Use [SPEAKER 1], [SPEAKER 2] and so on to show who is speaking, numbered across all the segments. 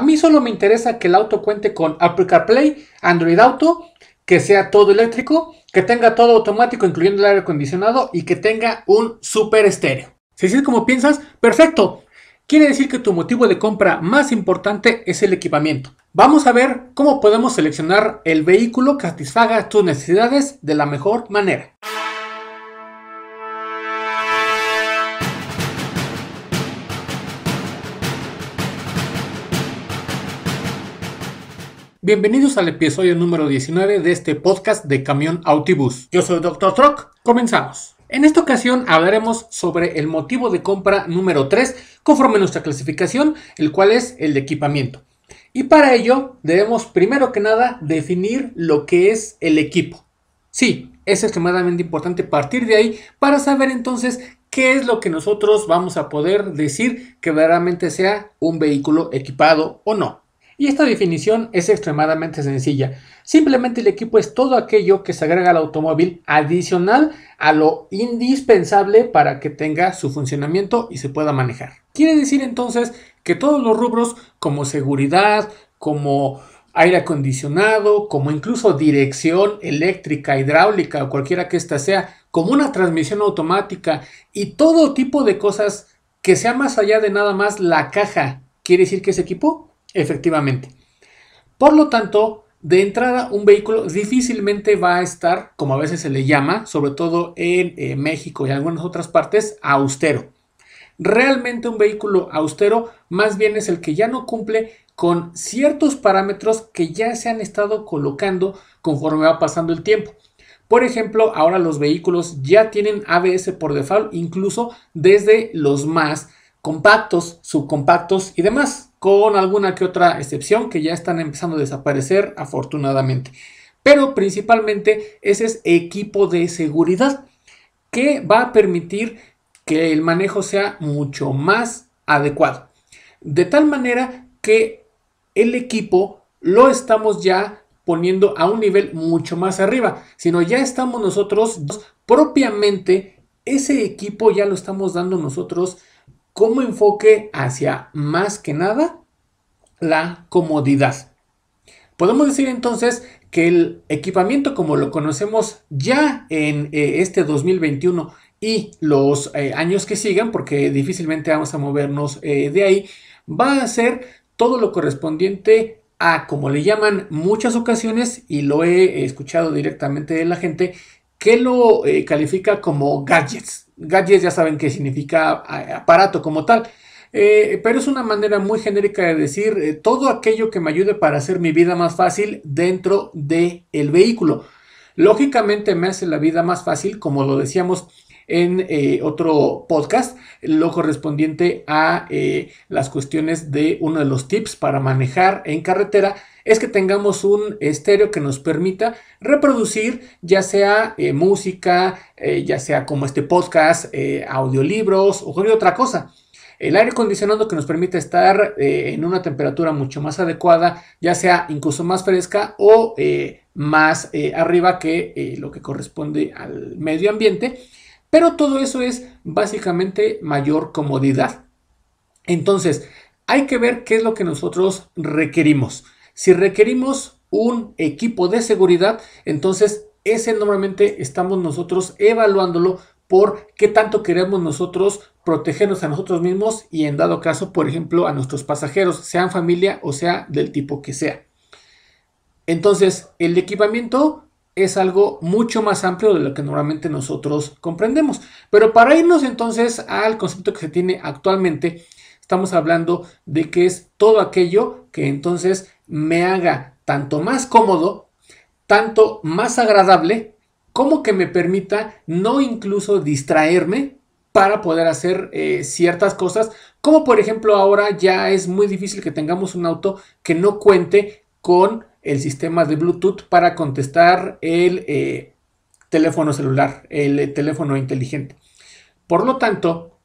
[SPEAKER 1] A mí solo me interesa que el auto cuente con Apple CarPlay, Android Auto, que sea todo eléctrico, que tenga todo automático incluyendo el aire acondicionado y que tenga un super estéreo. Si así es como piensas, perfecto. Quiere decir que tu motivo de compra más importante es el equipamiento. Vamos a ver cómo podemos seleccionar el vehículo que satisfaga tus necesidades de la mejor manera. Bienvenidos al episodio número 19 de este podcast de Camión Autibus. Yo soy Dr. Truck, Comenzamos. En esta ocasión hablaremos sobre el motivo de compra número 3 conforme nuestra clasificación, el cual es el de equipamiento. Y para ello debemos primero que nada definir lo que es el equipo. Sí, es extremadamente importante partir de ahí para saber entonces qué es lo que nosotros vamos a poder decir que verdaderamente sea un vehículo equipado o no. Y esta definición es extremadamente sencilla. Simplemente el equipo es todo aquello que se agrega al automóvil adicional a lo indispensable para que tenga su funcionamiento y se pueda manejar. Quiere decir entonces que todos los rubros como seguridad, como aire acondicionado, como incluso dirección eléctrica, hidráulica o cualquiera que ésta sea, como una transmisión automática y todo tipo de cosas que sea más allá de nada más la caja, quiere decir que ese equipo Efectivamente. Por lo tanto, de entrada, un vehículo difícilmente va a estar, como a veces se le llama, sobre todo en eh, México y algunas otras partes, austero. Realmente un vehículo austero más bien es el que ya no cumple con ciertos parámetros que ya se han estado colocando conforme va pasando el tiempo. Por ejemplo, ahora los vehículos ya tienen ABS por default, incluso desde los más compactos, subcompactos y demás con alguna que otra excepción que ya están empezando a desaparecer afortunadamente. Pero principalmente ese es equipo de seguridad que va a permitir que el manejo sea mucho más adecuado. De tal manera que el equipo lo estamos ya poniendo a un nivel mucho más arriba, sino ya estamos nosotros propiamente ese equipo ya lo estamos dando nosotros como enfoque hacia más que nada la comodidad. Podemos decir entonces que el equipamiento como lo conocemos ya en eh, este 2021 y los eh, años que sigan, porque difícilmente vamos a movernos eh, de ahí, va a ser todo lo correspondiente a, como le llaman muchas ocasiones, y lo he escuchado directamente de la gente, que lo califica como gadgets. Gadgets ya saben qué significa aparato como tal. Eh, pero es una manera muy genérica de decir eh, todo aquello que me ayude para hacer mi vida más fácil dentro del vehículo. Lógicamente me hace la vida más fácil, como lo decíamos en eh, otro podcast, lo correspondiente a las cuestiones de uno de los tips para manejar en carretera, es que tengamos un estéreo que nos permita reproducir ya sea música, ya sea como este podcast, audiolibros o cualquier otra cosa. El aire acondicionado que nos permite estar eh, en una temperatura mucho más adecuada, ya sea incluso más fresca o eh, más eh, arriba que lo que corresponde al medio ambiente. Pero todo eso es básicamente mayor comodidad. Entonces, hay que ver qué es lo que nosotros requerimos. Si requerimos un equipo de seguridad, entonces ese normalmente estamos nosotros evaluándolo por qué tanto queremos nosotros protegernos a nosotros mismos y en dado caso, por ejemplo, a nuestros pasajeros, sean familia o sea del tipo que sea. Entonces, el equipamiento es algo mucho más amplio de lo que normalmente nosotros comprendemos. Pero para irnos entonces al concepto que se tiene actualmente, estamos hablando de que es todo aquello que entonces me haga tanto más cómodo, tanto más agradable como que me permita no incluso distraerme para poder hacer eh, ciertas cosas, como por ejemplo ahora ya es muy difícil que tengamos un auto que no cuente con el sistema de Bluetooth para contestar el eh, teléfono celular, el eh, teléfono inteligente. Por lo tanto,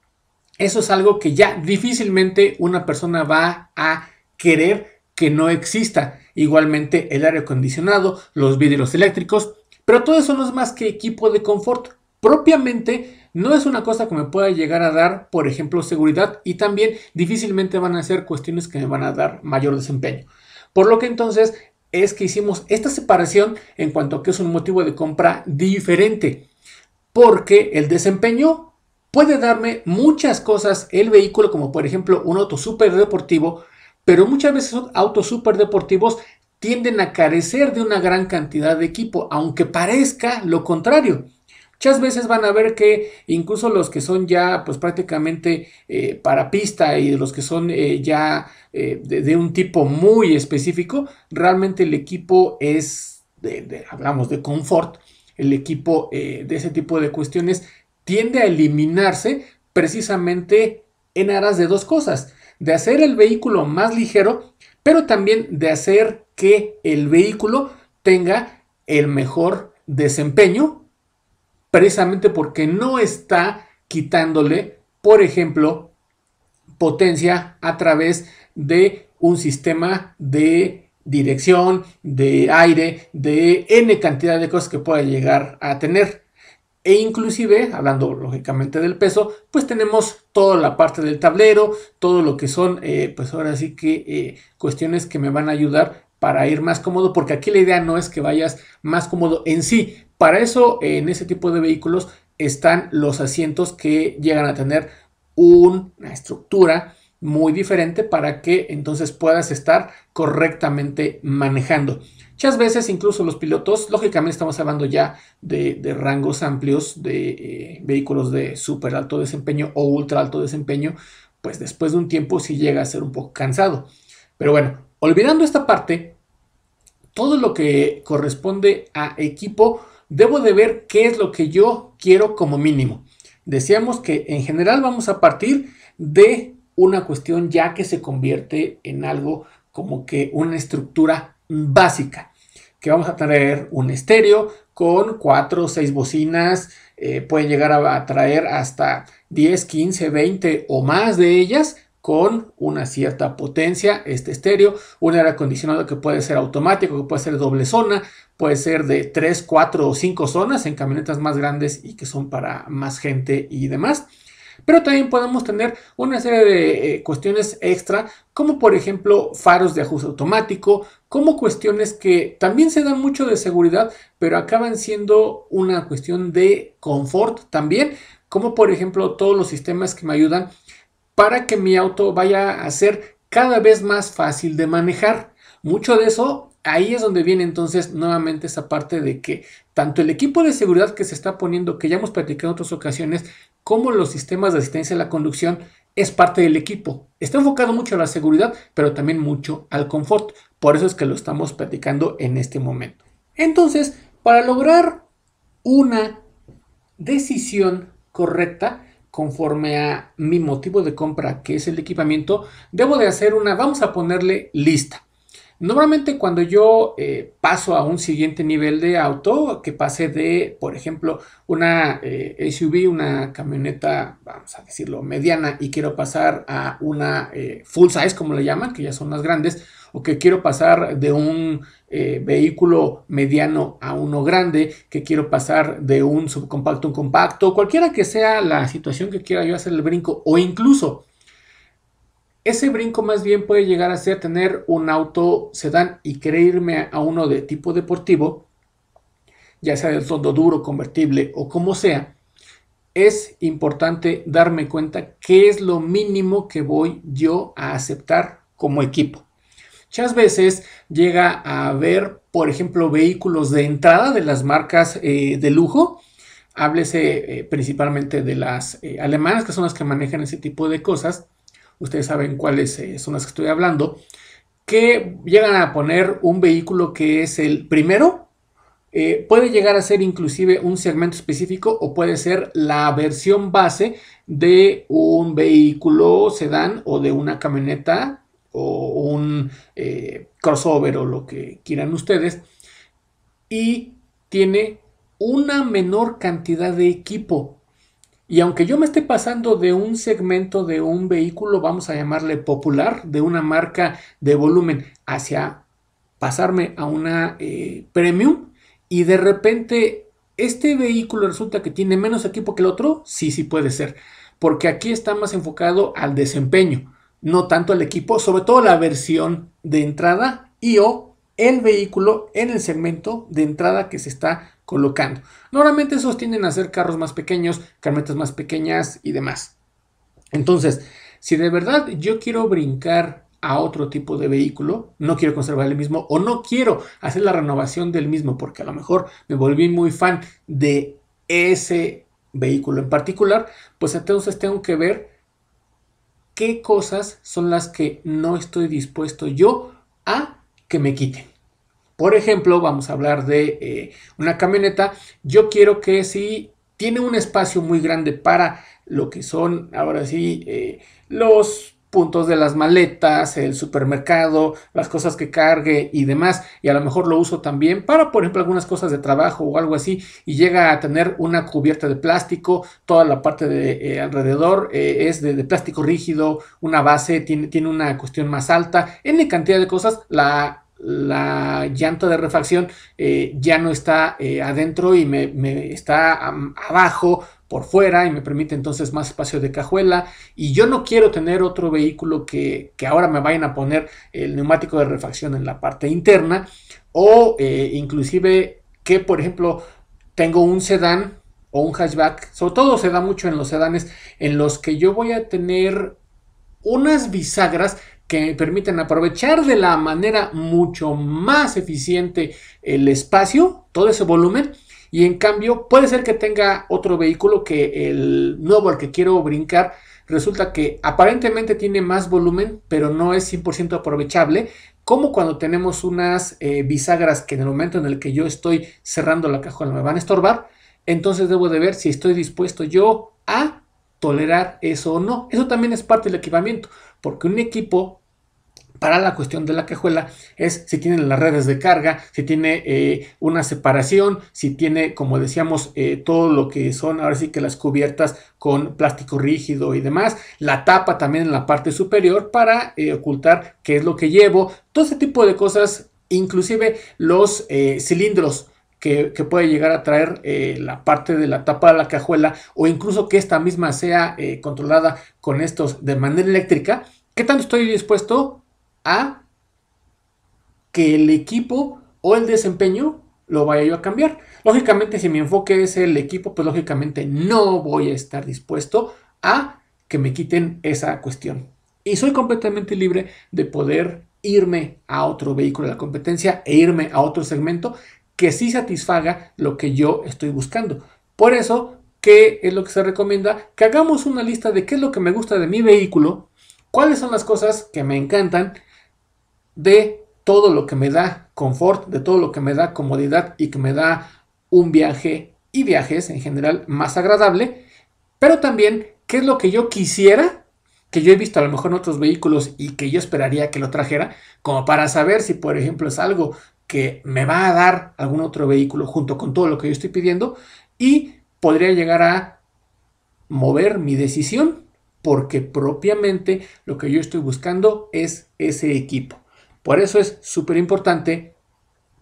[SPEAKER 1] eso es algo que ya difícilmente una persona va a querer que no exista. Igualmente el aire acondicionado, los vidrios eléctricos, pero todo eso no es más que equipo de confort. Propiamente no es una cosa que me pueda llegar a dar, por ejemplo, seguridad y también difícilmente van a ser cuestiones que me van a dar mayor desempeño. Por lo que entonces es que hicimos esta separación en cuanto a que es un motivo de compra diferente. Porque el desempeño puede darme muchas cosas el vehículo, como por ejemplo un auto súper deportivo, pero muchas veces son autos súper deportivos tienden a carecer de una gran cantidad de equipo, aunque parezca lo contrario. Muchas veces van a ver que incluso los que son ya pues prácticamente eh, para pista y los que son eh, ya eh, de, un tipo muy específico, realmente el equipo es, hablamos de confort, el equipo de ese tipo de cuestiones tiende a eliminarse precisamente en aras de dos cosas, de hacer el vehículo más ligero, pero también de hacer que el vehículo tenga el mejor desempeño, precisamente porque no está quitándole, por ejemplo, potencia a través de un sistema de dirección, de aire, de n cantidad de cosas que pueda llegar a tener. E inclusive, hablando lógicamente del peso, pues tenemos toda la parte del tablero, todo lo que son, eh, pues ahora sí que eh, cuestiones que me van a ayudar para ir más cómodo, porque aquí la idea no es que vayas más cómodo en sí. Para eso, en ese tipo de vehículos están los asientos que llegan a tener una estructura muy diferente para que entonces puedas estar correctamente manejando. Muchas veces incluso los pilotos, lógicamente estamos hablando ya de, rangos amplios de eh, vehículos de súper alto desempeño o ultra alto desempeño, pues después de un tiempo sí llega a ser un poco cansado. Pero bueno, Olvidando esta parte, todo lo que corresponde a equipo, debo de ver qué es lo que yo quiero como mínimo. Decíamos que en general vamos a partir de una cuestión ya que se convierte en algo como que una estructura básica, que vamos a traer un estéreo con cuatro, o 6 bocinas, eh, pueden llegar a, a traer hasta 10, 15, 20 o más de ellas con una cierta potencia, este estéreo, un aire acondicionado que puede ser automático, que puede ser doble zona, puede ser de 3, 4 o 5 zonas en camionetas más grandes y que son para más gente y demás. Pero también podemos tener una serie de eh, cuestiones extra, como por ejemplo faros de ajuste automático, como cuestiones que también se dan mucho de seguridad, pero acaban siendo una cuestión de confort también, como por ejemplo todos los sistemas que me ayudan para que mi auto vaya a ser cada vez más fácil de manejar. Mucho de eso, ahí es donde viene entonces nuevamente esa parte de que tanto el equipo de seguridad que se está poniendo, que ya hemos platicado en otras ocasiones, como los sistemas de asistencia a la conducción, es parte del equipo. Está enfocado mucho a la seguridad, pero también mucho al confort. Por eso es que lo estamos platicando en este momento. Entonces, para lograr una decisión correcta, conforme a mi motivo de compra, que es el equipamiento, debo de hacer una, vamos a ponerle lista. Normalmente cuando yo eh, paso a un siguiente nivel de auto, que pase de, por ejemplo, una eh, SUV, una camioneta, vamos a decirlo, mediana, y quiero pasar a una eh, full size, como le llaman, que ya son las grandes, o que quiero pasar de un vehículo mediano a uno grande, que quiero pasar de un subcompacto a un compacto, cualquiera que sea la situación que quiera yo hacer el brinco, o incluso ese brinco más bien puede llegar a ser tener un auto sedán y querer a uno de tipo deportivo, ya sea del fondo duro, convertible o como sea, es importante darme cuenta qué es lo mínimo que voy yo a aceptar como equipo. Muchas veces llega a haber, por ejemplo, vehículos de entrada de las marcas eh, de lujo, háblese eh, principalmente de las eh, alemanas, que son las que manejan ese tipo de cosas, ustedes saben cuáles eh, son las que estoy hablando, que llegan a poner un vehículo que es el primero, eh, puede llegar a ser inclusive un segmento específico o puede ser la versión base de un vehículo sedán o de una camioneta o un eh, crossover o lo que quieran ustedes y tiene una menor cantidad de equipo y aunque yo me esté pasando de un segmento de un vehículo, vamos a llamarle popular, de una marca de volumen, hacia pasarme a una eh, premium, y de repente este vehículo resulta que tiene menos equipo que el otro, sí, sí puede ser, porque aquí está más enfocado al desempeño, no tanto al equipo, sobre todo la versión de entrada y o el vehículo en el segmento de entrada que se está colocando. Normalmente esos tienden a ser carros más pequeños, carnetas más pequeñas y demás. Entonces, si de verdad yo quiero brincar a otro tipo de vehículo, no quiero conservar el mismo o no quiero hacer la renovación del mismo porque a lo mejor me volví muy fan de ese vehículo en particular, pues entonces tengo que ver qué cosas son las que no estoy dispuesto yo a que me quiten. Por ejemplo, vamos a hablar de eh, una camioneta. Yo quiero que si tiene un espacio muy grande para lo que son ahora sí eh, los puntos de las maletas, el supermercado, las cosas que cargue y demás, y a lo mejor lo uso también para, por ejemplo, algunas cosas de trabajo o algo así, y llega a tener una cubierta de plástico, toda la parte de eh, alrededor es de, plástico rígido, una base, tiene, tiene una cuestión más alta, en cantidad de cosas, la la llanta de refacción eh, ya no está eh, adentro y me, está abajo por fuera y me permite entonces más espacio de cajuela y yo no quiero tener otro vehículo que, ahora me vayan a poner el neumático de refacción en la parte interna o eh, inclusive que por ejemplo tengo un sedán o un hatchback sobre todo se da mucho en los sedanes en los que yo voy a tener unas bisagras que me permiten aprovechar de la manera mucho más eficiente el espacio, todo ese volumen, y en cambio puede ser que tenga otro vehículo que el nuevo al que quiero brincar resulta que aparentemente tiene más volumen, pero no es 100% aprovechable, como cuando tenemos unas eh, bisagras que en el momento en el que yo estoy cerrando la caja me van a estorbar, entonces debo de ver si estoy dispuesto yo a tolerar eso o no. Eso también es parte del equipamiento, porque un equipo para la cuestión de la cajuela es si tiene las redes de carga, si tiene eh, una separación, si tiene, como decíamos, eh, todo lo que son ahora sí que las cubiertas con plástico rígido y demás, la tapa también en la parte superior para eh, ocultar qué es lo que llevo, todo ese tipo de cosas, inclusive los cilindros que, puede llegar a traer eh, la parte de la tapa de la cajuela o incluso que esta misma sea eh, controlada con estos de manera eléctrica, ¿qué tanto estoy dispuesto a que el equipo o el desempeño lo vaya yo a cambiar? Lógicamente, si mi enfoque es el equipo, pues lógicamente no voy a estar dispuesto a que me quiten esa cuestión. Y soy completamente libre de poder irme a otro vehículo de la competencia e irme a otro segmento que sí satisfaga lo que yo estoy buscando. Por eso, ¿qué es lo que se recomienda? Que hagamos una lista de qué es lo que me gusta de mi vehículo, cuáles son las cosas que me encantan de todo lo que me da confort, de todo lo que me da comodidad y que me da un viaje y viajes en general más agradable, pero también qué es lo que yo quisiera que yo he visto a lo mejor en otros vehículos y que yo esperaría que lo trajera, como para saber si, por ejemplo, es algo que me va a dar algún otro vehículo junto con todo lo que yo estoy pidiendo y podría llegar a mover mi decisión porque propiamente lo que yo estoy buscando es ese equipo. Por eso es súper importante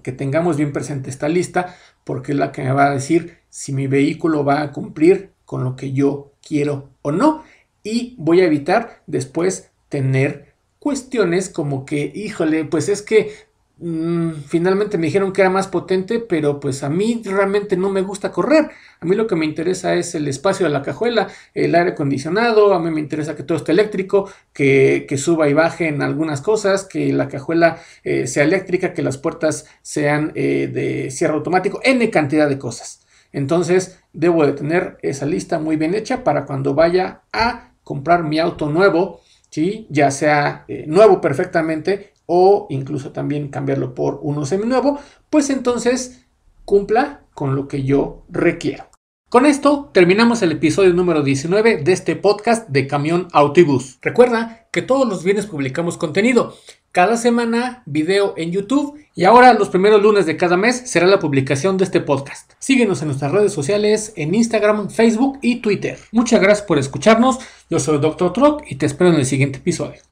[SPEAKER 1] que tengamos bien presente esta lista porque es la que me va a decir si mi vehículo va a cumplir con lo que yo quiero o no y voy a evitar después tener cuestiones como que, híjole, pues es que Mm, finalmente me dijeron que era más potente, pero pues a mí realmente no me gusta correr. A mí lo que me interesa es el espacio de la cajuela, el aire acondicionado, a mí me interesa que todo esté eléctrico, que, que suba y baje en algunas cosas, que la cajuela eh, sea eléctrica, que las puertas sean eh, de cierre automático, n cantidad de cosas. Entonces debo de tener esa lista muy bien hecha para cuando vaya a comprar mi auto nuevo, si ya sea eh, nuevo perfectamente o incluso también cambiarlo por uno seminuevo, pues entonces cumpla con lo que yo requiero. Con esto terminamos el episodio número 19 de este podcast de Camión Autobús. Recuerda que todos los viernes publicamos contenido, cada semana video en YouTube y ahora los primeros lunes de cada mes será la publicación de este podcast. Síguenos en nuestras redes sociales, en Instagram, Facebook y Twitter. Muchas gracias por escucharnos, yo soy Dr. Truck y te espero en el siguiente episodio.